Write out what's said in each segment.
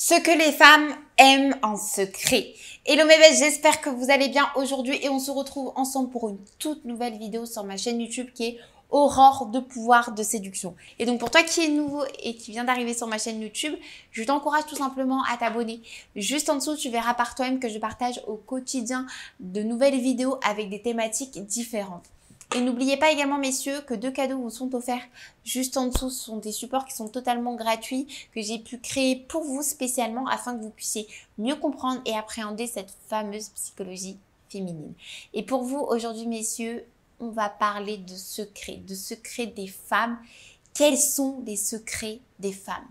Ce que les femmes aiment en secret. Hello mes belles, j'espère que vous allez bien aujourd'hui et on se retrouve ensemble pour une toute nouvelle vidéo sur ma chaîne YouTube qui est Aurore de pouvoir de séduction. Et donc pour toi qui est nouveau et qui vient d'arriver sur ma chaîne YouTube, je t'encourage tout simplement à t'abonner. Juste en dessous, tu verras par toi-même que je partage au quotidien de nouvelles vidéos avec des thématiques différentes. Et n'oubliez pas également, messieurs, que deux cadeaux vous sont offerts juste en dessous. Ce sont des supports qui sont totalement gratuits, que j'ai pu créer pour vous spécialement afin que vous puissiez mieux comprendre et appréhender cette fameuse psychologie féminine. Et pour vous, aujourd'hui, messieurs, on va parler de secrets, de secrets des femmes. Quels sont les secrets des femmes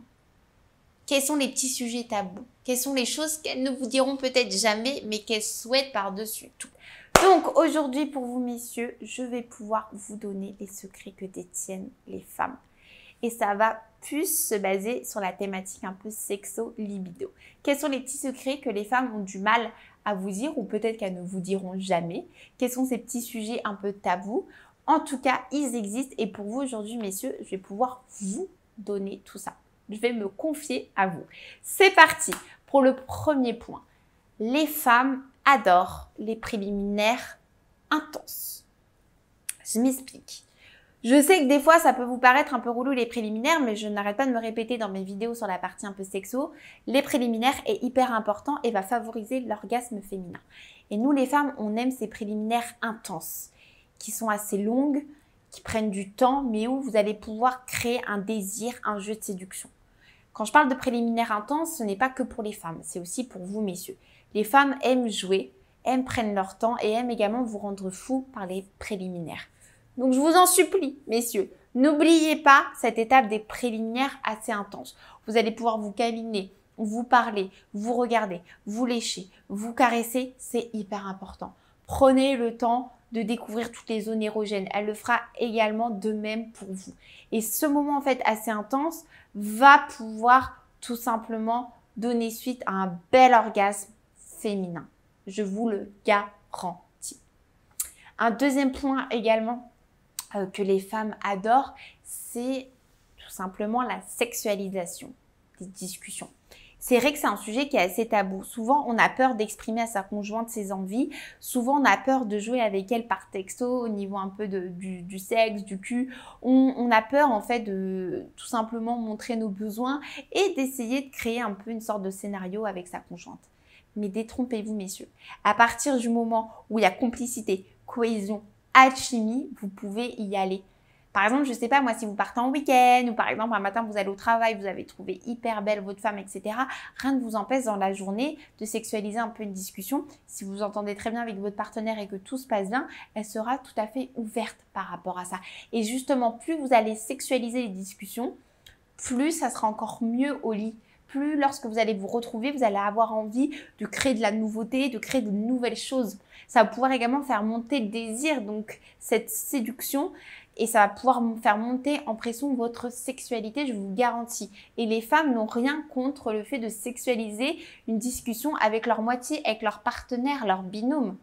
Quels sont les petits sujets tabous Quelles sont les choses qu'elles ne vous diront peut-être jamais, mais qu'elles souhaitent par-dessus tout donc aujourd'hui pour vous messieurs, je vais pouvoir vous donner les secrets que détiennent les femmes. Et ça va plus se baser sur la thématique un peu sexo-libido. Quels sont les petits secrets que les femmes ont du mal à vous dire ou peut-être qu'elles ne vous diront jamais Quels sont ces petits sujets un peu tabous En tout cas, ils existent et pour vous aujourd'hui messieurs, je vais pouvoir vous donner tout ça. Je vais me confier à vous. C'est parti pour le premier point. Les femmes adore les préliminaires intenses. Je m'explique. Je sais que des fois, ça peut vous paraître un peu roulou les préliminaires, mais je n'arrête pas de me répéter dans mes vidéos sur la partie un peu sexo. Les préliminaires est hyper important et va favoriser l'orgasme féminin. Et nous, les femmes, on aime ces préliminaires intenses, qui sont assez longues, qui prennent du temps, mais où vous allez pouvoir créer un désir, un jeu de séduction. Quand je parle de préliminaires intense, ce n'est pas que pour les femmes, c'est aussi pour vous, messieurs. Les femmes aiment jouer, aiment prendre leur temps et aiment également vous rendre fou par les préliminaires. Donc je vous en supplie, messieurs, n'oubliez pas cette étape des préliminaires assez intense. Vous allez pouvoir vous câliner, vous parler, vous regarder, vous lécher, vous caresser, c'est hyper important. Prenez le temps de découvrir toutes les zones érogènes. Elle le fera également de même pour vous. Et ce moment en fait assez intense va pouvoir tout simplement donner suite à un bel orgasme féminin. Je vous le garantis. Un deuxième point également euh, que les femmes adorent, c'est tout simplement la sexualisation des discussions. C'est vrai que c'est un sujet qui est assez tabou. Souvent, on a peur d'exprimer à sa conjointe ses envies. Souvent, on a peur de jouer avec elle par texto au niveau un peu du, sexe, du cul. on, a peur en fait de tout simplement montrer nos besoins et d'essayer de créer un peu une sorte de scénario avec sa conjointe. Mais détrompez-vous, messieurs. À partir du moment où il y a complicité, cohésion, alchimie, vous pouvez y aller. Par exemple, je ne sais pas, moi, si vous partez en week-end ou par exemple un matin vous allez au travail, vous avez trouvé hyper belle votre femme, etc. Rien ne vous empêche dans la journée de sexualiser un peu une discussion. Si vous entendez très bien avec votre partenaire et que tout se passe bien, elle sera tout à fait ouverte par rapport à ça. Et justement, plus vous allez sexualiser les discussions, plus ça sera encore mieux au lit plus lorsque vous allez vous retrouver, vous allez avoir envie de créer de la nouveauté, de créer de nouvelles choses. Ça va pouvoir également faire monter le désir, donc cette séduction et ça va pouvoir faire monter en pression votre sexualité, je vous garantis. Et les femmes n'ont rien contre le fait de sexualiser une discussion avec leur moitié, avec leur partenaire, leur binôme.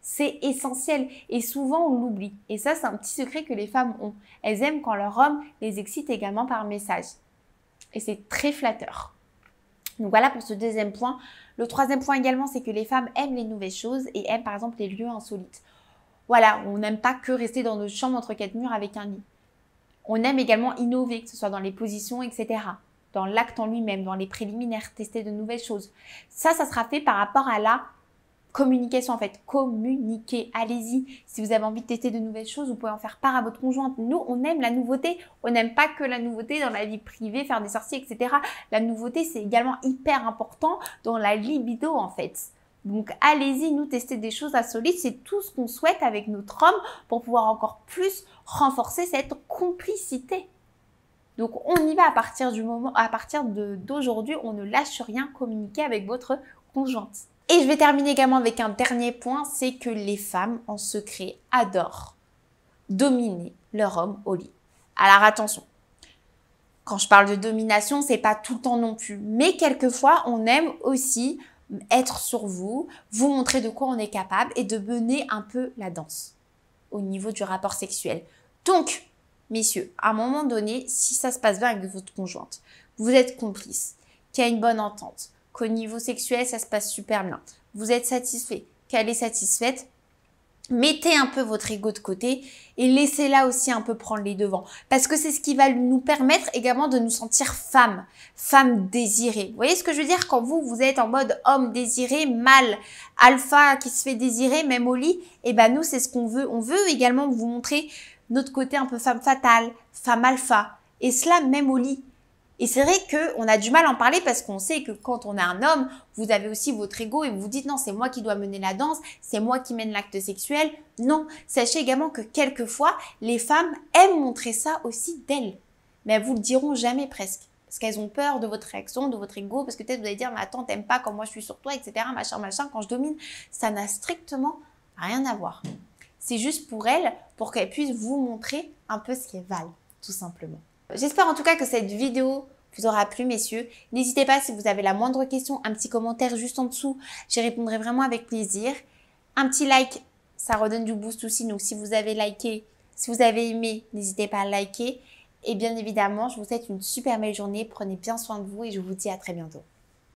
C'est essentiel et souvent on l'oublie. Et ça, c'est un petit secret que les femmes ont. Elles aiment quand leur homme les excite également par message. Et c'est très flatteur. Donc voilà pour ce deuxième point. Le troisième point également, c'est que les femmes aiment les nouvelles choses et aiment par exemple les lieux insolites. Voilà, on n'aime pas que rester dans nos chambre entre quatre murs avec un lit. On aime également innover, que ce soit dans les positions, etc. Dans l'acte en lui-même, dans les préliminaires, tester de nouvelles choses. Ça, ça sera fait par rapport à la communication en fait. Communiquer, allez-y. Si vous avez envie de tester de nouvelles choses, vous pouvez en faire part à votre conjointe. Nous, on aime la nouveauté. On n'aime pas que la nouveauté dans la vie privée, faire des sorciers, etc. La nouveauté, c'est également hyper important dans la libido en fait. Donc allez-y, nous tester des choses solide, c'est tout ce qu'on souhaite avec notre homme pour pouvoir encore plus renforcer cette complicité. Donc on y va à partir du moment, à partir d'aujourd'hui, on ne lâche rien communiquer avec votre conjointe. Et je vais terminer également avec un dernier point, c'est que les femmes en secret adorent dominer leur homme au lit. Alors attention, quand je parle de domination, c'est pas tout le temps non plus, mais quelquefois on aime aussi être sur vous, vous montrer de quoi on est capable et de mener un peu la danse au niveau du rapport sexuel. Donc, messieurs, à un moment donné, si ça se passe bien avec votre conjointe, vous êtes complice, qu'il y a une bonne entente, qu'au niveau sexuel, ça se passe super bien, vous êtes satisfait, qu'elle est satisfaite, Mettez un peu votre ego de côté et laissez-la aussi un peu prendre les devants. Parce que c'est ce qui va nous permettre également de nous sentir femme, femme désirée. Vous voyez ce que je veux dire Quand vous, vous êtes en mode homme désiré, mâle, alpha qui se fait désirer, même au lit, et eh ben nous, c'est ce qu'on veut. On veut également vous montrer notre côté un peu femme fatale, femme alpha. Et cela même au lit. Et c'est vrai qu'on a du mal à en parler parce qu'on sait que quand on a un homme, vous avez aussi votre ego et vous vous dites non, c'est moi qui dois mener la danse, c'est moi qui mène l'acte sexuel. Non, sachez également que quelquefois, les femmes aiment montrer ça aussi d'elles. Mais elles vous le diront jamais presque. Parce qu'elles ont peur de votre réaction, de votre ego, parce que peut-être vous allez dire, mais attends, t'aimes pas quand moi je suis sur toi, etc., machin, machin, quand je domine. Ça n'a strictement rien à voir. C'est juste pour elles, pour qu'elles puissent vous montrer un peu ce qu'elles valent, tout simplement. J'espère en tout cas que cette vidéo vous aura plu, messieurs. N'hésitez pas, si vous avez la moindre question, un petit commentaire juste en dessous. J'y répondrai vraiment avec plaisir. Un petit like, ça redonne du boost aussi. Donc, si vous avez liké, si vous avez aimé, n'hésitez pas à liker. Et bien évidemment, je vous souhaite une super belle journée. Prenez bien soin de vous et je vous dis à très bientôt.